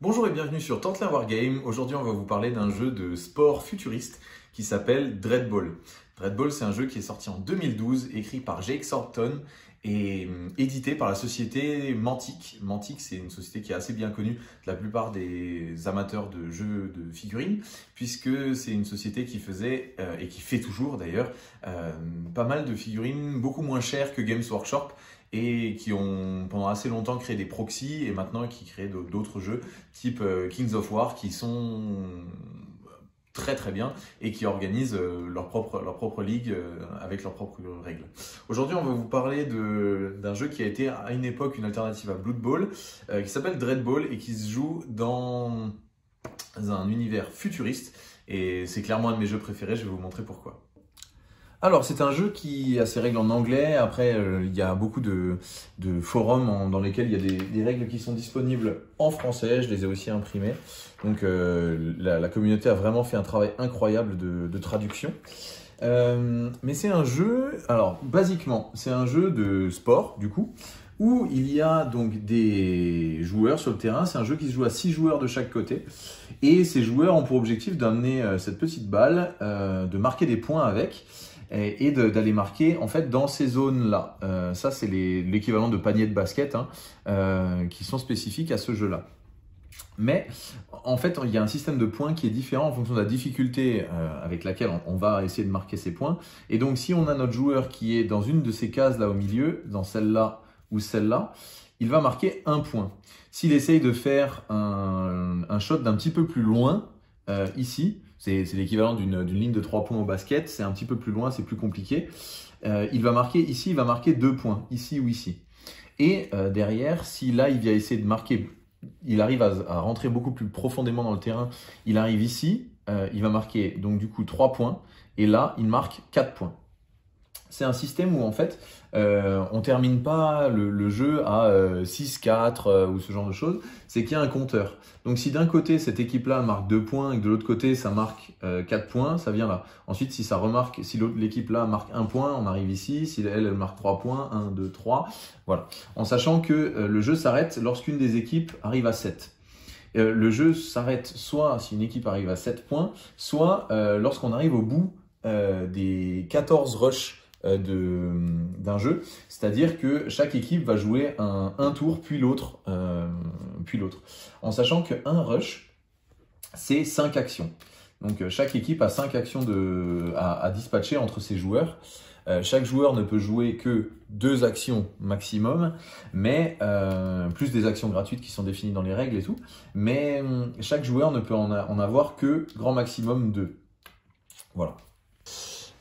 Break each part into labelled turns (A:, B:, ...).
A: Bonjour et bienvenue sur War Wargame. Aujourd'hui, on va vous parler d'un jeu de sport futuriste qui s'appelle Dreadball. Dreadball, c'est un jeu qui est sorti en 2012, écrit par Jake Thornton et euh, édité par la société Mantique. Mantique, c'est une société qui est assez bien connue de la plupart des amateurs de jeux de figurines, puisque c'est une société qui faisait, euh, et qui fait toujours d'ailleurs, euh, pas mal de figurines beaucoup moins chères que Games Workshop, et qui ont pendant assez longtemps créé des proxys, et maintenant qui créent d'autres jeux, type Kings of War, qui sont très très bien et qui organisent euh, leur propre, leur propre ligue euh, avec leurs propres règles. Aujourd'hui, on va vous parler d'un jeu qui a été à une époque une alternative à Blood Bowl, euh, qui s'appelle Dread Ball et qui se joue dans un univers futuriste. Et c'est clairement un de mes jeux préférés, je vais vous montrer pourquoi. Alors, c'est un jeu qui a ses règles en anglais. Après, euh, il y a beaucoup de, forums dans lesquels il y a des, règles qui sont disponibles en français. Je les ai aussi imprimées. Donc, euh, la, communauté a vraiment fait un travail incroyable de, traduction. Euh, mais c'est un jeu, alors, basiquement, c'est un jeu de sport, du coup, où il y a donc des joueurs sur le terrain. C'est un jeu qui se joue à 6 joueurs de chaque côté. Et ces joueurs ont pour objectif d'amener cette petite balle, de marquer des points avec et, d'aller marquer en fait dans ces zones-là. Euh, ça, c'est l'équivalent de panier de basket hein, euh, qui sont spécifiques à ce jeu-là. Mais en fait, il y a un système de points qui est différent en fonction de la difficulté euh, avec laquelle on va essayer de marquer ces points. Et donc, si on a notre joueur qui est dans une de ces cases là au milieu, dans celle-là ou celle-là, il va marquer un point. S'il essaye de faire un, shot d'un petit peu plus loin, ici, c'est l'équivalent d'une ligne de 3 points au basket. C'est un petit peu plus loin, c'est plus compliqué. Euh, il va marquer ici, il va marquer 2 points, ici ou ici. Et euh, derrière, si là, il vient essayer de marquer, il arrive à, rentrer beaucoup plus profondément dans le terrain, il arrive ici, euh, il va marquer donc du coup 3 points. Et là, il marque 4 points c'est un système où en fait on euh, on termine pas le, jeu à 6, euh, 4 euh, ou ce genre de choses, c'est qu'il y a un compteur. Donc si d'un côté cette équipe-là marque 2 points et que de l'autre côté ça marque 4 points, ça vient là. Ensuite si ça remarque, si l'équipe-là marque 1 point, on arrive ici, si elle, elle marque 3 points, 1, 2, 3, voilà. En sachant que le jeu s'arrête lorsqu'une des équipes arrive à 7 le jeu s'arrête soit si une équipe arrive à 7 points, soit lorsqu'on arrive au bout des 14 rushs euh, euh, d'un jeu. C'est-à-dire que chaque équipe va jouer un, tour, puis l'autre, euh, puis l'autre. En sachant qu'un rush, c'est 5 actions. Donc chaque équipe a 5 actions à, dispatcher entre ses joueurs. chaque joueur ne peut jouer que deux actions maximum, mais plus des actions gratuites qui sont définies dans les règles et tout. Mais chaque joueur ne peut en, avoir que grand maximum 2 Voilà.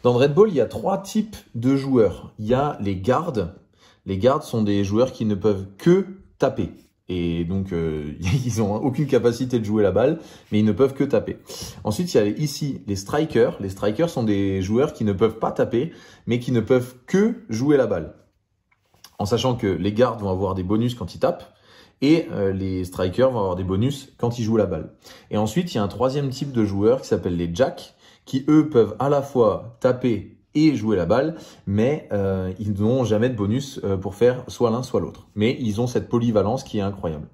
A: Dans Red Bull, il y a trois types de joueurs. Il y a les gardes. Les gardes sont des joueurs qui ne peuvent que taper. Et donc, euh, ils n'ont aucune capacité de jouer la balle, mais ils ne peuvent que taper. Ensuite, il y a ici les strikers. Les strikers sont des joueurs qui ne peuvent pas taper, mais qui ne peuvent que jouer la balle. En sachant que les gardes vont avoir des bonus quand ils tapent, et euh, les strikers vont avoir des bonus quand ils jouent la balle. Et ensuite, il y a un troisième type de joueurs qui s'appelle les jacks, qui eux peuvent à la fois taper et jouer la balle, mais euh, ils n'ont jamais de bonus euh, pour faire soit l'un soit l'autre. Mais ils ont cette polyvalence qui est incroyable.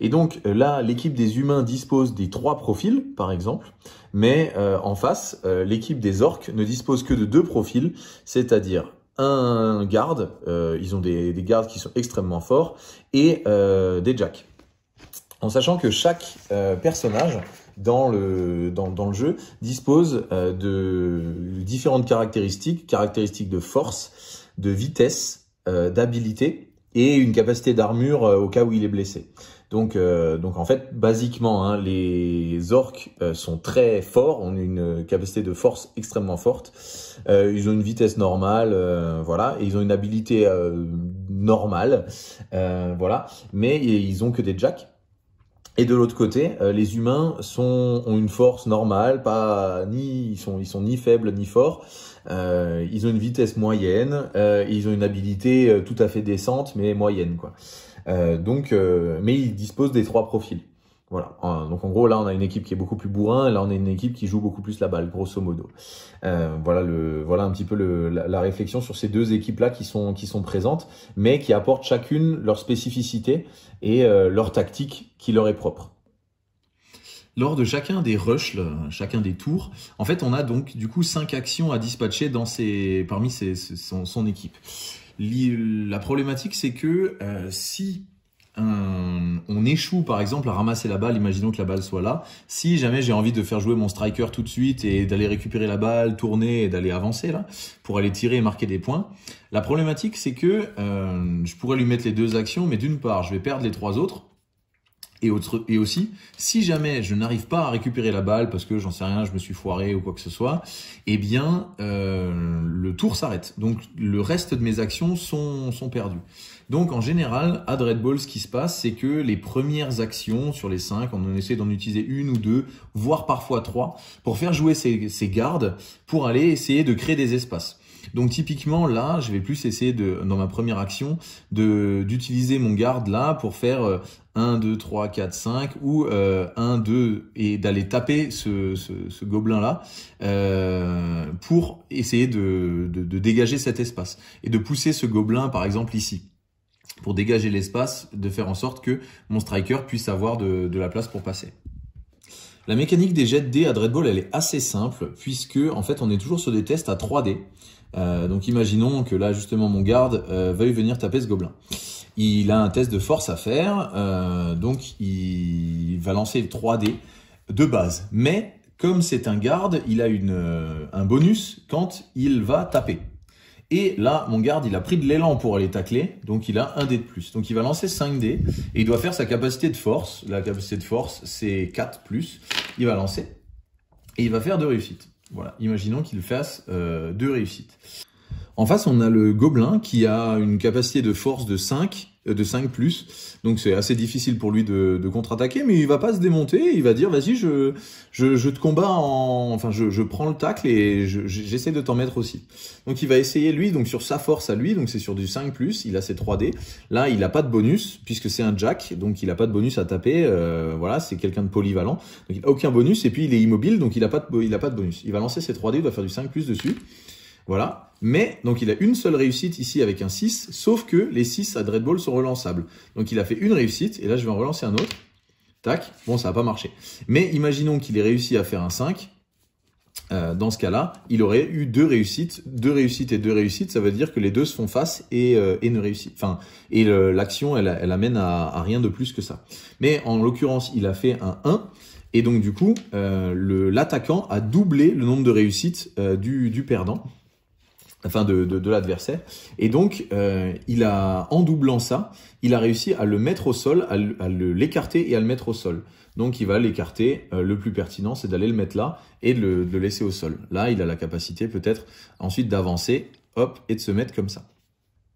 A: Et donc euh, là, l'équipe des humains dispose des trois profils, par exemple, mais en face, l'équipe des orques ne dispose que de deux profils, c'est-à-dire un garde, ils ont des, des, gardes qui sont extrêmement forts, et des jacks. En sachant que chaque personnage dans le, jeu dispose euh, de différentes caractéristiques, caractéristiques de force, de vitesse, euh, d'habilité et une capacité d'armure euh, au cas où il est blessé. Donc, donc en fait, basiquement, hein, les orques sont très forts, ont une capacité de force extrêmement forte. ils ont une vitesse normale, voilà, ils ont une habilité normale, voilà. Mais ils ont que des jacks. Et de l'autre côté, euh, les humains sont, ont une force normale, pas ni ils sont, ils sont ni faibles ni forts. Euh, ils ont une vitesse moyenne, euh, ils ont une habilité tout à fait décente mais moyenne quoi. donc, mais ils disposent des trois profils. Voilà. Euh, donc en gros, là, on a une équipe qui est beaucoup plus bourrin, et là, on a une équipe qui joue beaucoup plus la balle, grosso modo. Euh, voilà le, voilà un petit peu la, réflexion sur ces deux équipes-là qui sont qui sont présentes, mais qui apportent chacune leur spécificité et euh, leur tactique qui leur est propre. Lors de chacun des rushs, chacun des tours, en fait, on a donc du coup cinq actions à dispatcher dans ses, parmi son, équipe. La problématique, c'est que si on échoue par exemple à ramasser la balle, imaginons que la balle soit là, si jamais j'ai envie de faire jouer mon striker tout de suite et d'aller récupérer la balle, tourner et d'aller avancer là, pour aller tirer et marquer des points, la problématique c'est que euh, je pourrais lui mettre les deux actions, mais d'une part je vais perdre les trois autres, et, et aussi, si jamais je n'arrive pas à récupérer la balle parce que j'en sais rien, je me suis foiré ou quoi que ce soit, eh bien euh, le tour s'arrête. Donc le reste de mes actions sont, sont perdues. Donc en général, à Dreadball, ce qui se passe, c'est que les premières actions sur les 5, on essaie d'en utiliser une ou deux, voire parfois trois, pour faire jouer ces, gardes, pour aller essayer de créer des espaces. Donc typiquement là, je vais plus essayer de, dans ma première action, d'utiliser mon garde là pour faire 1, 2, 3, 4, 5 ou 1, euh, 2 et d'aller taper ce, ce, gobelin là euh, pour essayer de, de dégager cet espace et de pousser ce gobelin par exemple ici pour dégager l'espace, de faire en sorte que mon striker puisse avoir de, la place pour passer. La mécanique des jets de dés à Dreadball, elle est assez simple, puisque en fait on est toujours sur des tests à 3D. Euh, donc imaginons que là justement mon garde va euh, veuille venir taper ce gobelin. Il a un test de force à faire, euh, donc il va lancer le 3D de base. Mais comme c'est un garde, il a une, un bonus quand il va taper. Et là, mon garde, il a pris de l'élan pour aller tacler, donc il a un dé de plus. Donc il va lancer 5 dés, et il doit faire sa capacité de force. La capacité de force, c'est 4 plus. Il va lancer, et il va faire deux réussites. Voilà, imaginons qu'il fasse euh, deux réussites. En face, on a le gobelin qui a une capacité de force de 5 de 5 plus. Donc c'est assez difficile pour lui de, contre-attaquer, mais il va pas se démonter, il va dire vas-y, je, je, te combats en. Enfin, je, prends le tacle et j'essaie de t'en mettre aussi. Donc il va essayer lui, donc sur sa force à lui, donc c'est sur du 5 plus, il a ses 3D. Là, il n'a pas de bonus, puisque c'est un jack, donc il n'a pas de bonus à taper. Euh, voilà, c'est quelqu'un de polyvalent. Donc il n'a aucun bonus, et puis il est immobile, donc il n'a pas, a pas de bonus. Il va lancer ses 3D, il va faire du 5 plus dessus. Voilà. Mais, donc il a une seule réussite ici avec un 6, sauf que les 6 à Dreadball sont relançables. Donc il a fait une réussite, et là je vais en relancer un autre. Tac, bon ça n'a pas marché. Mais imaginons qu'il ait réussi à faire un 5, euh, dans ce cas-là, il aurait eu deux réussites, deux réussites et deux réussites. Ça veut dire que les deux se font face et, euh, ne réussissent. Enfin, et l'action, elle, amène à, rien de plus que ça. Mais en l'occurrence, il a fait un 1. Et donc, du coup, euh, l'attaquant a doublé le nombre de réussites du, perdant enfin de, de, l'adversaire. Et donc, euh, il a, en doublant ça, il a réussi à le mettre au sol, à l'écarter et à le mettre au sol. Donc, il va l'écarter. Euh, le plus pertinent, c'est d'aller le mettre là et de le, de laisser au sol. Là, il a la capacité peut-être ensuite d'avancer, hop, et de se mettre comme ça.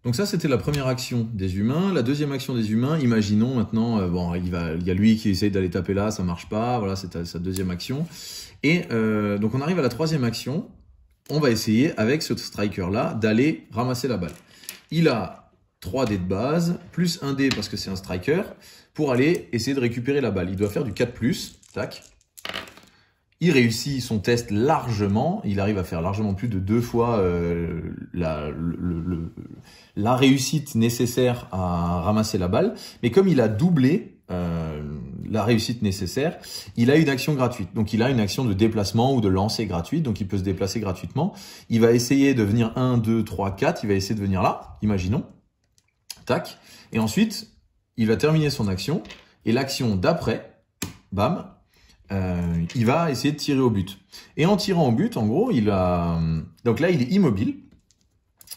A: Donc ça, c'était la première action des humains. La deuxième action des humains, imaginons maintenant, euh, bon, il, il y a lui qui essaye d'aller taper là, ça marche pas, voilà, c'est sa deuxième action. Et donc on arrive à la troisième action, on va essayer avec ce striker-là d'aller ramasser la balle. Il a 3 dés de base, plus 1 dé parce que c'est un striker, pour aller essayer de récupérer la balle. Il doit faire du 4 ⁇ tac. Il réussit son test largement, il arrive à faire largement plus de deux fois euh, la, réussite nécessaire à ramasser la balle, mais comme il a doublé euh, la réussite nécessaire, il a une action gratuite. Donc il a une action de déplacement ou de lancer gratuite, donc il peut se déplacer gratuitement. Il va essayer de venir 1, 2, 3, 4, il va essayer de venir là, imaginons. Tac. Et ensuite, il va terminer son action, et l'action d'après, bam, euh, il va essayer de tirer au but. Et en tirant au but, en gros, il a... Donc là, il est immobile,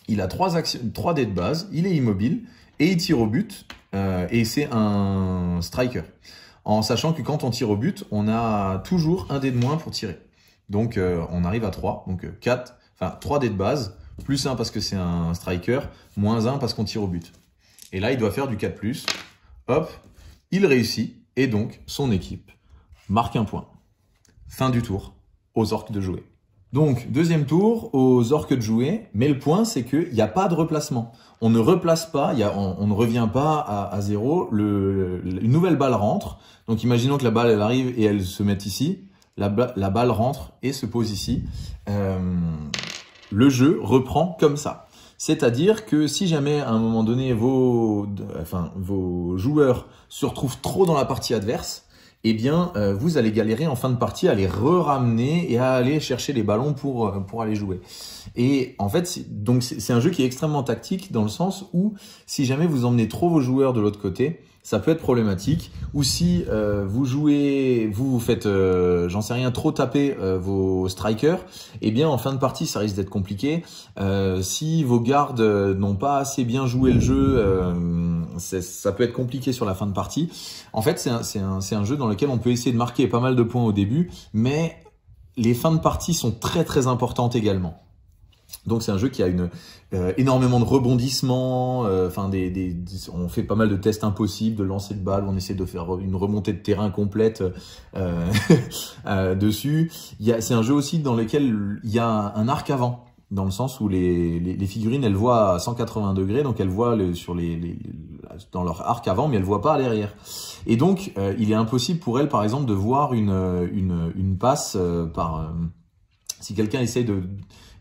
A: il a trois actions, 3 dés de base, il est immobile, et il tire au but, euh, et c'est un striker en sachant que quand on tire au but, on a toujours un dé de moins pour tirer. Donc euh, on arrive à 3, donc 4, euh, enfin 3 dés de base, plus 1 parce que c'est un striker, moins 1 parce qu'on tire au but. Et là, il doit faire du 4 ⁇ hop, il réussit, et donc son équipe marque un point. Fin du tour, aux orques de jouer. Donc, deuxième tour aux orques de jouer, mais le point, c'est qu'il n'y a pas de replacement. On ne replace pas, on, ne revient pas à, zéro. une nouvelle balle rentre. Donc, imaginons que la balle, arrive et elle se met ici. La, balle rentre et se pose ici. Euh, le jeu reprend comme ça. C'est-à-dire que si jamais à un moment donné vos, vos joueurs se retrouvent trop dans la partie adverse, et eh bien, euh, vous allez galérer en fin de partie à les re-ramener et à aller chercher les ballons pour, euh, pour aller jouer. Et en fait, donc c'est un jeu qui est extrêmement tactique dans le sens où si jamais vous emmenez trop vos joueurs de l'autre côté, ça peut être problématique. Ou si euh, vous jouez, vous faites, euh, j'en sais rien, trop taper euh, vos strikers, eh bien en fin de partie, ça risque d'être compliqué. si vos gardes n'ont pas assez bien joué le jeu, ça peut être compliqué sur la fin de partie. En fait, c'est un, un jeu dans lequel on peut essayer de marquer pas mal de points au début, mais les fins de partie sont très très importantes également. Donc c'est un jeu qui a une euh, énormément de rebondissements. Euh, enfin, des, on fait pas mal de tests impossibles, de lancer de balles, on essaie de faire une remontée de terrain complète euh, dessus. C'est un jeu aussi dans lequel il y a un, arc avant dans le sens où les, figurines elles voient à 180 degrés donc elles voient le, sur les, dans leur arc avant mais elles voient pas à l'arrière et donc il est impossible pour elles par exemple de voir une une, une passe par si quelqu'un essaie de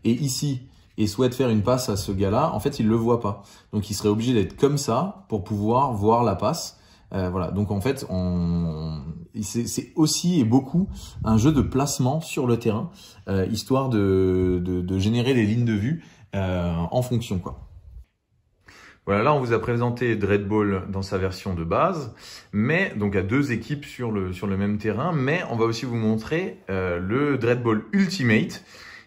A: et ici et souhaite faire une passe à ce gars-là, en fait, il le voit pas. Donc, il serait obligé d'être comme ça pour pouvoir voir la passe. Euh, voilà. Donc, en fait, on... c'est aussi et beaucoup un jeu de placement sur le terrain, euh, histoire de, de, générer les lignes de vue euh, en fonction, quoi. Voilà, là on vous a présenté Dreadball dans sa version de base, mais donc à deux équipes sur le, sur le même terrain, mais on va aussi vous montrer euh, le Dreadball Ultimate,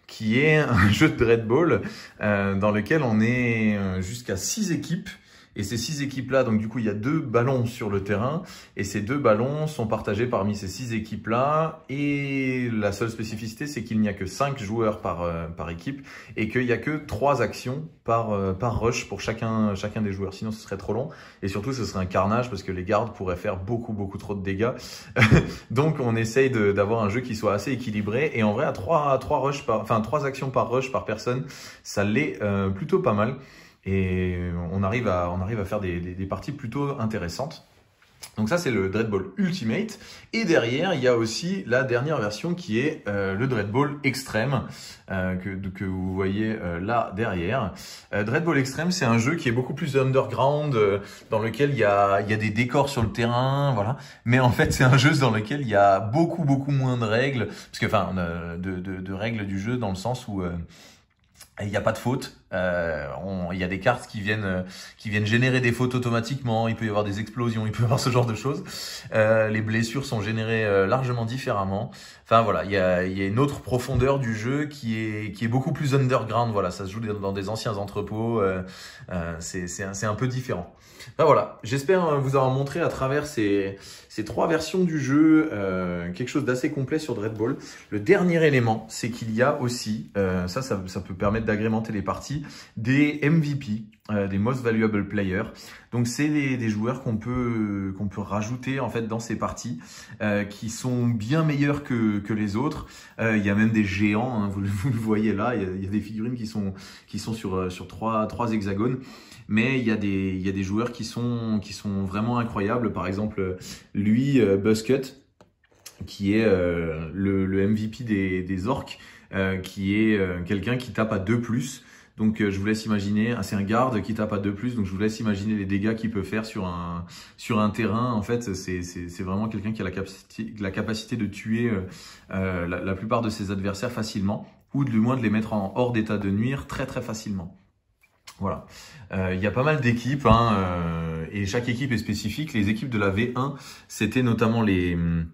A: qui est un jeu de Red Ball euh, dans lequel on est euh, jusqu'à six équipes et ces six équipes-là, donc du coup, il y a deux ballons sur le terrain, et ces deux ballons sont partagés parmi ces six équipes-là, et la seule spécificité, c'est qu'il n'y a que cinq joueurs par, euh, par équipe, et qu'il n'y a que trois actions par, euh, par rush pour chacun, chacun des joueurs, sinon ce serait trop long, et surtout ce serait un carnage, parce que les gardes pourraient faire beaucoup, beaucoup trop de dégâts. donc on essaye d'avoir un jeu qui soit assez équilibré, et en vrai, à trois, à trois, rush enfin, trois actions par rush par personne, ça l'est euh, plutôt pas mal. Et on arrive à, on arrive à faire des, des, parties plutôt intéressantes. Donc ça c'est le Dreadball Ultimate. Et derrière il y a aussi la dernière version qui est euh, le Dreadball Extreme euh, que, vous voyez euh, là derrière. Euh, Dreadball Extreme c'est un jeu qui est beaucoup plus underground, dans lequel il y, a, il y a des décors sur le terrain, voilà. Mais en fait c'est un jeu dans lequel il y a beaucoup beaucoup moins de règles, parce que enfin de, de, de règles du jeu dans le sens où il n'y a pas de faute, euh, il y a des cartes qui viennent, euh, qui viennent générer des fautes automatiquement, il peut y avoir des explosions, il peut y avoir ce genre de choses. Euh, les blessures sont générées largement différemment. Enfin voilà, il y a, une autre profondeur du jeu qui est, qui est beaucoup plus underground. Voilà, ça se joue dans des anciens entrepôts, c'est un, un peu différent. voilà, j'espère vous avoir montré à travers ces, ces trois versions du jeu quelque chose d'assez complet sur Dreadball. Le dernier élément, c'est qu'il y a aussi, ça, ça peut permettre d'agrémenter les parties, des MVP, euh, des Most Valuable Players Donc c'est des, joueurs qu'on peut qu'on peut rajouter en fait dans ces parties euh, qui sont bien meilleurs que, que les autres. Euh, il y a même des géants, hein, vous, vous, le voyez là, il y, a des figurines qui sont qui sont sur sur trois trois hexagones. Mais il y a des il y a des joueurs qui sont qui sont vraiment incroyables. Par exemple, lui Buscut qui est le, MVP des, des orques, qui est quelqu'un qui tape à 2+, plus donc euh, je vous laisse imaginer, ah, c'est un garde qui tape à 2 plus, donc je vous laisse imaginer les dégâts qu'il peut faire sur un, sur un terrain. En fait, c'est vraiment quelqu'un qui a la capacité, la capacité de tuer euh, euh, la, plupart de ses adversaires facilement, ou du moins de les mettre en hors d'état de nuire très très facilement. Voilà. Il y a pas mal d'équipes, hein, et chaque équipe est spécifique. Les équipes de la V1, c'était notamment les... Hum,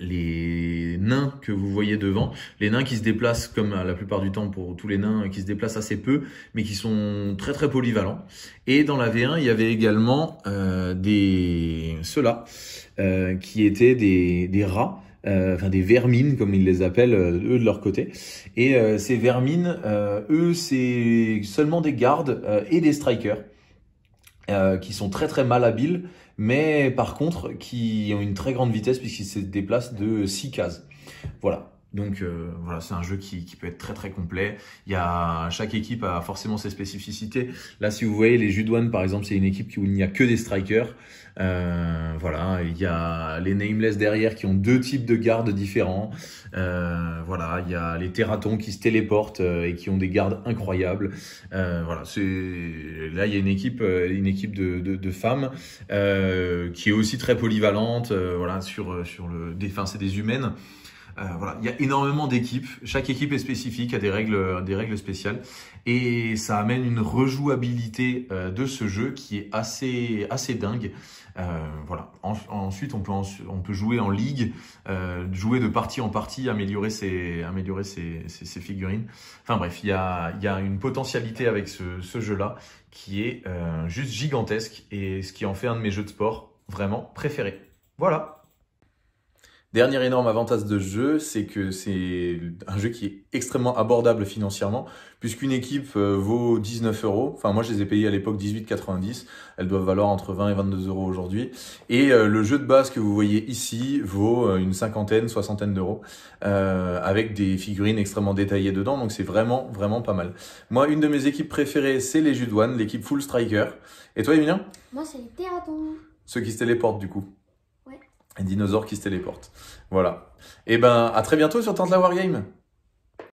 A: les nains que vous voyez devant, les nains qui se déplacent comme la plupart du temps pour tous les nains qui se déplacent assez peu, mais qui sont très très polyvalents. Et dans la V1, il y avait également euh, des ceux-là euh, qui étaient des, des rats. Euh, enfin des vermines comme ils les appellent eux de leur côté et ces vermines eux c'est seulement des gardes et des strikers qui sont très très mal habiles mais par contre qui ont une très grande vitesse puisqu'ils se déplacent de 6 cases. Voilà. Donc euh, voilà, c'est un jeu qui, peut être très très complet. Il y a chaque équipe a forcément ses spécificités. Là, si vous voyez les Judouanes, par exemple, c'est une équipe où il n'y a que des strikers. Euh, voilà, il y a les Nameless derrière qui ont deux types de gardes différents. Euh, voilà, il y a les Terratons qui se téléportent et qui ont des gardes incroyables. voilà, là il y a une équipe, une équipe de, femmes qui est aussi très polyvalente. voilà, sur sur le défense et des humaines. Euh, voilà, il y a énormément d'équipes. Chaque équipe est spécifique, a des règles, des règles spéciales, et ça amène une rejouabilité euh, de ce jeu qui est assez, assez dingue. Euh, voilà. ensuite, on peut, on peut jouer en ligue, jouer de partie en partie, améliorer ses, améliorer ses, figurines. Enfin bref, il y a, une potentialité avec ce, jeu-là qui est juste gigantesque et ce qui en fait un de mes jeux de sport vraiment préférés. Voilà. Dernier énorme avantage de ce jeu, c'est que c'est un jeu qui est extrêmement abordable financièrement, puisqu'une équipe euh, vaut 19 euros. Enfin, moi, je les ai payés à l'époque 18,90. Elles doivent valoir entre 20 et 22 euros aujourd'hui. Et euh, le jeu de base que vous voyez ici vaut euh, une cinquantaine, soixantaine d'euros, avec des figurines extrêmement détaillées dedans. Donc, c'est vraiment, vraiment pas mal. Moi, une de mes équipes préférées, c'est les judouan l'équipe Full Striker. Et toi, Emilien Moi, c'est les Terratons. Ceux qui se téléportent, du coup. Un dinosaure qui se téléporte. Voilà. Et eh ben, à très bientôt sur Tente la Wargame.